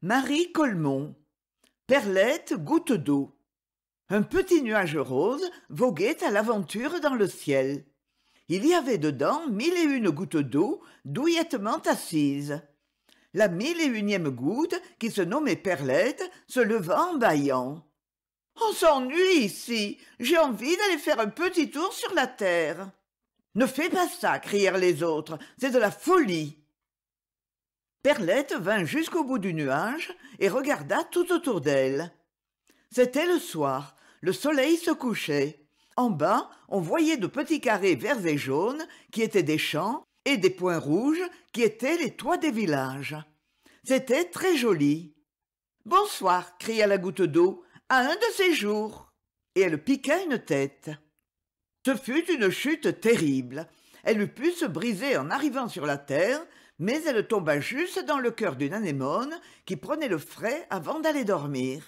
Marie Colmont. Perlette goutte d'eau. Un petit nuage rose voguait à l'aventure dans le ciel. Il y avait dedans mille et une gouttes d'eau douillettement assises. La mille et unième goutte, qui se nommait Perlette, se leva en bâillant. On s'ennuie ici. J'ai envie d'aller faire un petit tour sur la terre. Ne fais pas ça, crièrent les autres. C'est de la folie. Perlette vint jusqu'au bout du nuage et regarda tout autour d'elle. C'était le soir, le soleil se couchait. En bas, on voyait de petits carrés verts et jaunes qui étaient des champs et des points rouges qui étaient les toits des villages. C'était très joli. Bonsoir, cria la goutte d'eau, à un de ces jours. Et elle piqua une tête. Ce fut une chute terrible. Elle eût pu se briser en arrivant sur la terre, mais elle tomba juste dans le cœur d'une anémone qui prenait le frais avant d'aller dormir.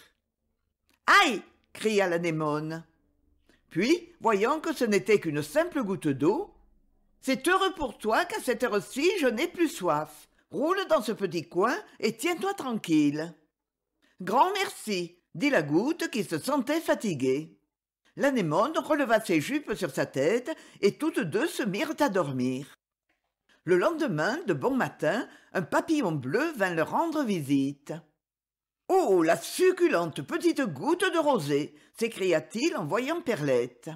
Aïe cria l'anémone. Puis, voyant que ce n'était qu'une simple goutte d'eau, C'est heureux pour toi qu'à cette heure-ci je n'ai plus soif. Roule dans ce petit coin et tiens-toi tranquille. Grand merci, dit la goutte qui se sentait fatiguée. L'anémone releva ses jupes sur sa tête et toutes deux se mirent à dormir le lendemain de bon matin un papillon bleu vint leur rendre visite oh la succulente petite goutte de rosée s'écria-t-il en voyant perlette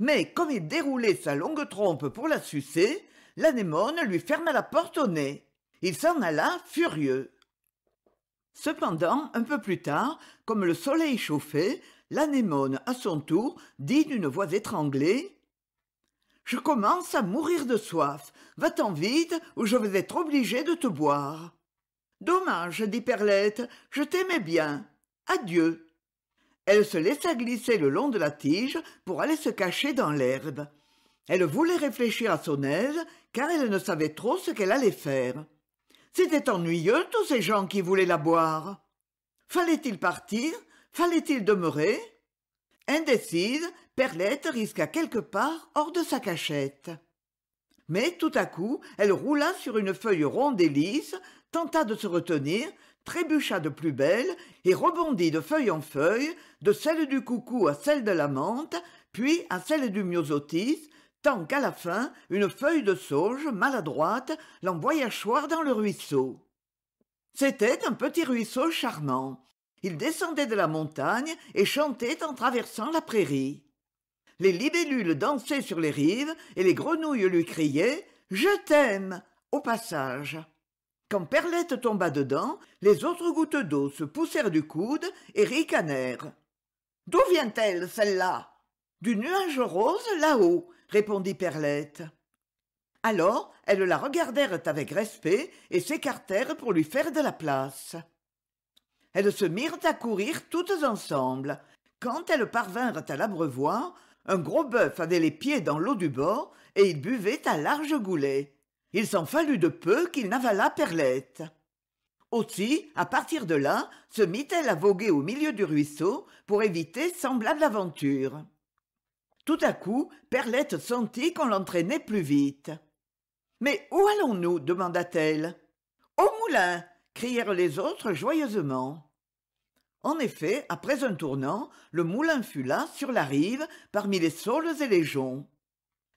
mais comme il déroulait sa longue trompe pour la sucer l'anémone lui ferma la porte au nez il s'en alla furieux cependant un peu plus tard comme le soleil chauffait l'anémone à son tour dit d'une voix étranglée je commence à mourir de soif va-t'en vite ou je vais être obligée de te boire dommage dit perlette je t'aimais bien adieu elle se laissa glisser le long de la tige pour aller se cacher dans l'herbe elle voulait réfléchir à son aise car elle ne savait trop ce qu'elle allait faire c'était ennuyeux tous ces gens qui voulaient la boire fallait-il partir fallait-il demeurer indécise Perlette risqua quelque part hors de sa cachette. Mais tout à coup, elle roula sur une feuille ronde et lisse, tenta de se retenir, trébucha de plus belle et rebondit de feuille en feuille, de celle du coucou à celle de la menthe, puis à celle du myosotis, tant qu'à la fin, une feuille de sauge maladroite l'envoya choir dans le ruisseau. C'était un petit ruisseau charmant. Il descendait de la montagne et chantait en traversant la prairie les libellules dansaient sur les rives et les grenouilles lui criaient je t'aime au passage quand Perlette tomba dedans, les autres gouttes d'eau se poussèrent du coude et ricanèrent. D'où vient-elle, celle-là Du nuage rose, là-haut, répondit Perlette. Alors, elles la regardèrent avec respect et s'écartèrent pour lui faire de la place. Elles se mirent à courir toutes ensemble. Quand elles parvinrent à l'abreuvoir, un gros bœuf avait les pieds dans l'eau du bord et il buvait à large goulets. Il s'en fallut de peu qu'il n'avalât Perlette. Aussi, à partir de là, se mit-elle à voguer au milieu du ruisseau pour éviter semblable aventure. Tout à coup, Perlette sentit qu'on l'entraînait plus vite. Mais où allons-nous demanda-t-elle. Au moulin crièrent les autres joyeusement en effet après un tournant le moulin fut là sur la rive parmi les saules et les joncs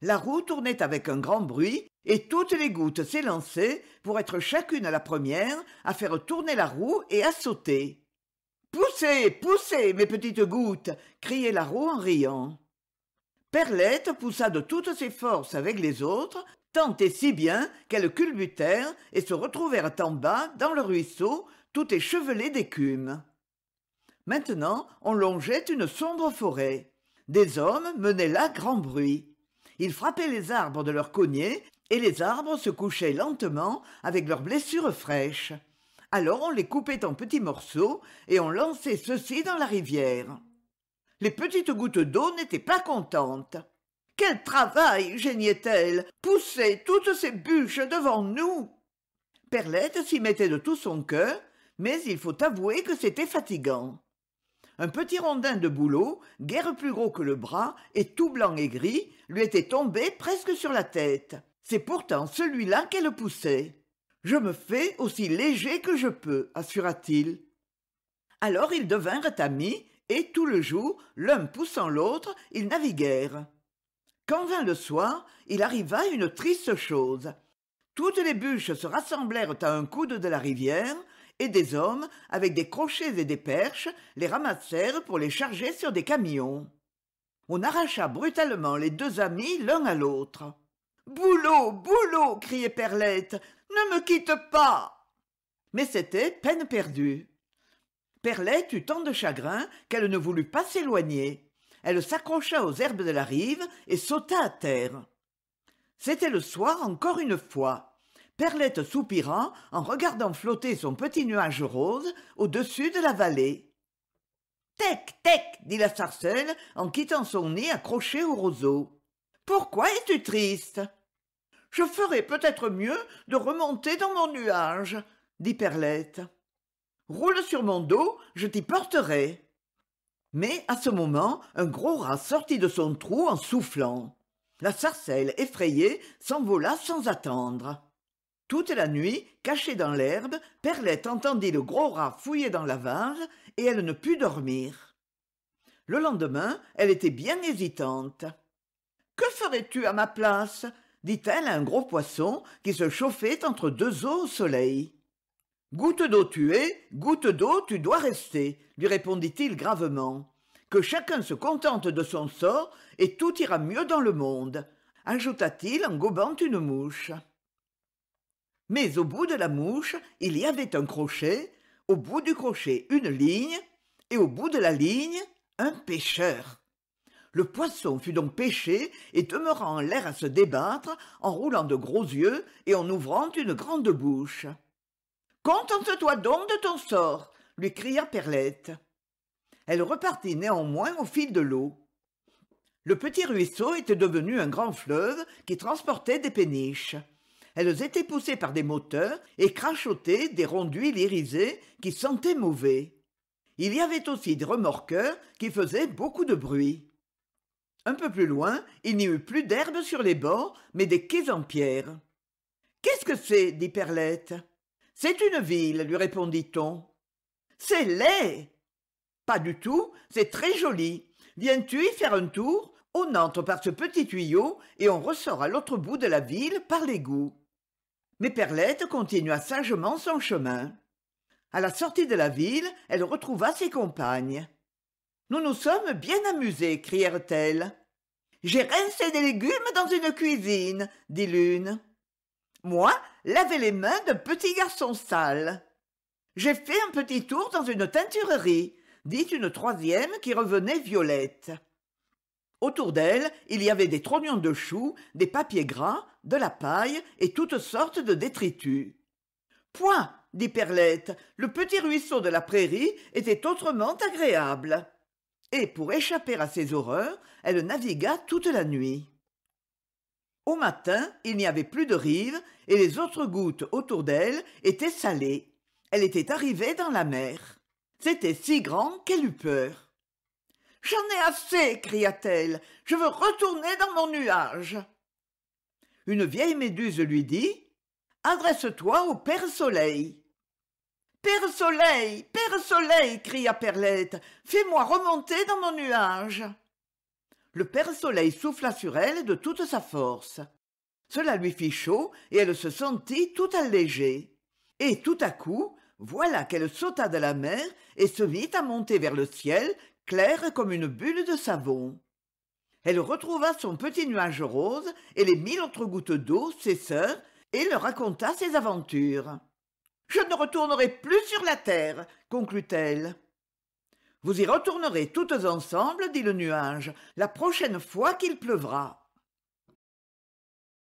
la roue tournait avec un grand bruit et toutes les gouttes s'élançaient pour être chacune la première à faire tourner la roue et à sauter poussez poussez mes petites gouttes criait la roue en riant Perlette poussa de toutes ses forces avec les autres, tant et si bien qu'elles culbutèrent et se retrouvèrent en bas dans le ruisseau, tout échevelées d'écume maintenant on longeait une sombre forêt des hommes menaient là grand bruit ils frappaient les arbres de leurs cognets et les arbres se couchaient lentement avec leurs blessures fraîches alors on les coupait en petits morceaux et on lançait ceux-ci dans la rivière les petites gouttes d'eau n'étaient pas contentes quel travail geignait elle pousser toutes ces bûches devant nous Perlette s'y mettait de tout son cœur, mais il faut avouer que c'était fatigant un petit rondin de bouleau guère plus gros que le bras et tout blanc et gris lui était tombé presque sur la tête c'est pourtant celui-là qu'elle poussait je me fais aussi léger que je peux assura-t-il alors ils devinrent amis et tout le jour l'un poussant l'autre ils naviguèrent quand vint le soir il arriva une triste chose toutes les bûches se rassemblèrent à un coude de la rivière et des hommes avec des crochets et des perches les ramassèrent pour les charger sur des camions on arracha brutalement les deux amis l'un à l'autre boulot boulot criait perlette ne me quitte pas mais c'était peine perdue perlette eut tant de chagrin qu'elle ne voulut pas s'éloigner elle s'accrocha aux herbes de la rive et sauta à terre c'était le soir encore une fois Perlette soupira en regardant flotter son petit nuage rose au-dessus de la vallée. Tec, tec, dit la sarcelle en quittant son nid accroché au roseau. Pourquoi es-tu triste Je ferais peut-être mieux de remonter dans mon nuage, dit Perlette. Roule sur mon dos, je t'y porterai. Mais à ce moment, un gros rat sortit de son trou en soufflant. La sarcelle, effrayée, s'envola sans attendre toute la nuit cachée dans l'herbe perlette entendit le gros rat fouiller dans la vase et elle ne put dormir le lendemain elle était bien hésitante que ferais-tu à ma place dit-elle à un gros poisson qui se chauffait entre deux eaux au soleil goutte d'eau tu es goutte d'eau tu dois rester lui répondit-il gravement que chacun se contente de son sort et tout ira mieux dans le monde ajouta-t-il en gobant une mouche mais au bout de la mouche il y avait un crochet au bout du crochet une ligne et au bout de la ligne un pêcheur le poisson fut donc pêché et demeura en l'air à se débattre en roulant de gros yeux et en ouvrant une grande bouche contente-toi donc de ton sort lui cria perlette elle repartit néanmoins au fil de l'eau le petit ruisseau était devenu un grand fleuve qui transportait des péniches elles étaient poussées par des moteurs et crachotaient des ronds d'huile irisés qui sentaient mauvais. Il y avait aussi des remorqueurs qui faisaient beaucoup de bruit. Un peu plus loin, il n'y eut plus d'herbe sur les bords, mais des quais en pierre. Qu'est-ce que c'est dit Perlette. C'est une ville, lui répondit-on. C'est laid Pas du tout, c'est très joli. Viens-tu y faire un tour On entre par ce petit tuyau et on ressort à l'autre bout de la ville par l'égout mais Perlette continua sagement son chemin. À la sortie de la ville, elle retrouva ses compagnes. Nous nous sommes bien amusés, crièrent-elles. J'ai rincé des légumes dans une cuisine, dit l'une. Moi, laver les mains d'un petit garçon sale. J'ai fait un petit tour dans une teinturerie, dit une troisième qui revenait violette autour d'elle il y avait des trognons de choux des papiers gras de la paille et toutes sortes de détritus Point !» dit Perlette, le petit ruisseau de la prairie était autrement agréable. Et pour échapper à ces horreurs, elle navigua toute la nuit. Au matin, il n'y avait plus de rive et les autres gouttes autour d'elle étaient salées. Elle était arrivée dans la mer. C'était si grand qu'elle eut peur. J'en ai assez cria-t-elle. Je veux retourner dans mon nuage. Une vieille méduse lui dit Adresse-toi au Père Soleil. Père Soleil, Père Soleil, cria Perlette, fais-moi remonter dans mon nuage. Le Père Soleil souffla sur elle de toute sa force. Cela lui fit chaud et elle se sentit tout allégée. Et tout à coup, voilà qu'elle sauta de la mer et se vit à monter vers le ciel claire comme une bulle de savon elle retrouva son petit nuage rose et les mille autres gouttes d'eau, ses sœurs, et leur raconta ses aventures. Je ne retournerai plus sur la terre, conclut-elle. Vous y retournerez toutes ensemble, dit le nuage, la prochaine fois qu'il pleuvra.